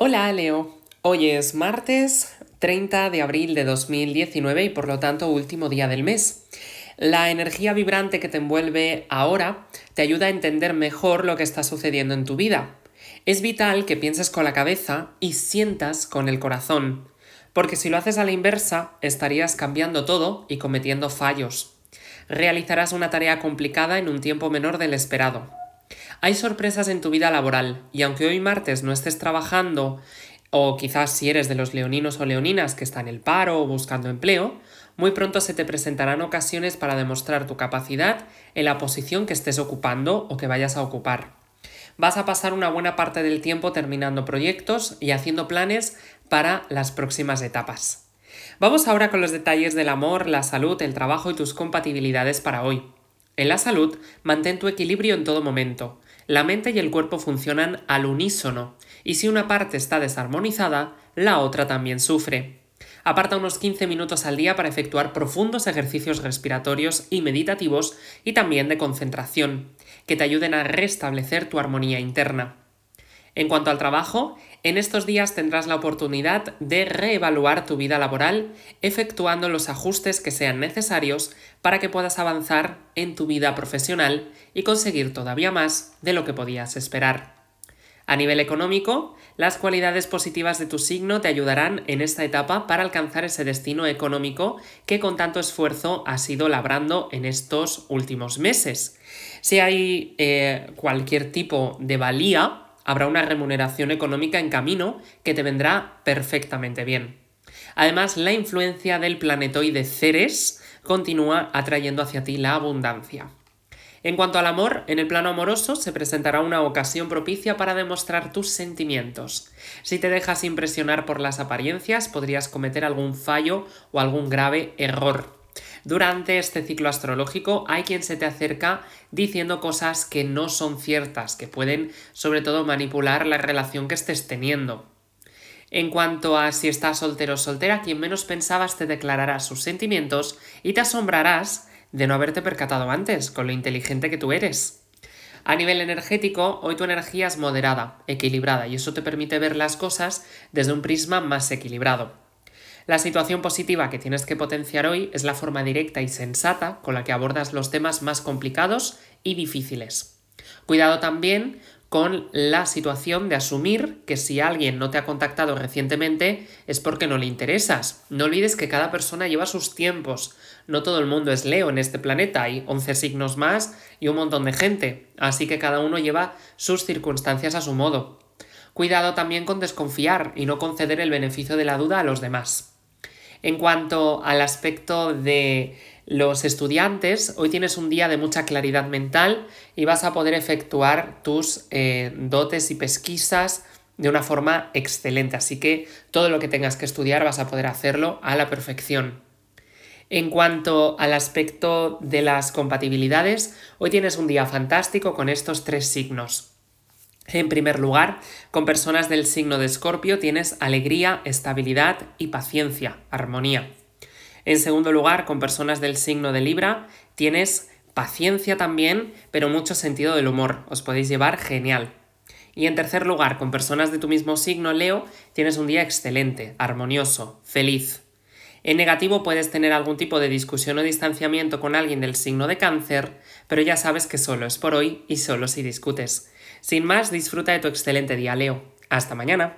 Hola Leo, hoy es martes 30 de abril de 2019 y por lo tanto último día del mes. La energía vibrante que te envuelve ahora te ayuda a entender mejor lo que está sucediendo en tu vida. Es vital que pienses con la cabeza y sientas con el corazón, porque si lo haces a la inversa estarías cambiando todo y cometiendo fallos. Realizarás una tarea complicada en un tiempo menor del esperado. Hay sorpresas en tu vida laboral y aunque hoy martes no estés trabajando, o quizás si eres de los leoninos o leoninas que están en el paro o buscando empleo, muy pronto se te presentarán ocasiones para demostrar tu capacidad en la posición que estés ocupando o que vayas a ocupar. Vas a pasar una buena parte del tiempo terminando proyectos y haciendo planes para las próximas etapas. Vamos ahora con los detalles del amor, la salud, el trabajo y tus compatibilidades para hoy. En la salud, mantén tu equilibrio en todo momento la mente y el cuerpo funcionan al unísono, y si una parte está desarmonizada, la otra también sufre. Aparta unos 15 minutos al día para efectuar profundos ejercicios respiratorios y meditativos y también de concentración, que te ayuden a restablecer tu armonía interna. En cuanto al trabajo, en estos días tendrás la oportunidad de reevaluar tu vida laboral efectuando los ajustes que sean necesarios para que puedas avanzar en tu vida profesional y conseguir todavía más de lo que podías esperar. A nivel económico, las cualidades positivas de tu signo te ayudarán en esta etapa para alcanzar ese destino económico que con tanto esfuerzo has ido labrando en estos últimos meses. Si hay eh, cualquier tipo de valía, habrá una remuneración económica en camino que te vendrá perfectamente bien. Además, la influencia del planetoide Ceres continúa atrayendo hacia ti la abundancia. En cuanto al amor, en el plano amoroso se presentará una ocasión propicia para demostrar tus sentimientos. Si te dejas impresionar por las apariencias, podrías cometer algún fallo o algún grave error. Durante este ciclo astrológico hay quien se te acerca diciendo cosas que no son ciertas, que pueden sobre todo manipular la relación que estés teniendo. En cuanto a si estás soltero o soltera, quien menos pensabas te declarará sus sentimientos y te asombrarás de no haberte percatado antes con lo inteligente que tú eres. A nivel energético, hoy tu energía es moderada, equilibrada, y eso te permite ver las cosas desde un prisma más equilibrado. La situación positiva que tienes que potenciar hoy es la forma directa y sensata con la que abordas los temas más complicados y difíciles. Cuidado también con la situación de asumir que si alguien no te ha contactado recientemente es porque no le interesas. No olvides que cada persona lleva sus tiempos. No todo el mundo es Leo en este planeta, hay 11 signos más y un montón de gente, así que cada uno lleva sus circunstancias a su modo. Cuidado también con desconfiar y no conceder el beneficio de la duda a los demás. En cuanto al aspecto de los estudiantes, hoy tienes un día de mucha claridad mental y vas a poder efectuar tus eh, dotes y pesquisas de una forma excelente, así que todo lo que tengas que estudiar vas a poder hacerlo a la perfección. En cuanto al aspecto de las compatibilidades, hoy tienes un día fantástico con estos tres signos. En primer lugar, con personas del signo de Escorpio tienes alegría, estabilidad y paciencia, armonía. En segundo lugar, con personas del signo de Libra tienes paciencia también, pero mucho sentido del humor, os podéis llevar genial. Y en tercer lugar, con personas de tu mismo signo, Leo, tienes un día excelente, armonioso, feliz. En negativo puedes tener algún tipo de discusión o distanciamiento con alguien del signo de cáncer, pero ya sabes que solo es por hoy y solo si discutes. Sin más, disfruta de tu excelente día, Leo. Hasta mañana.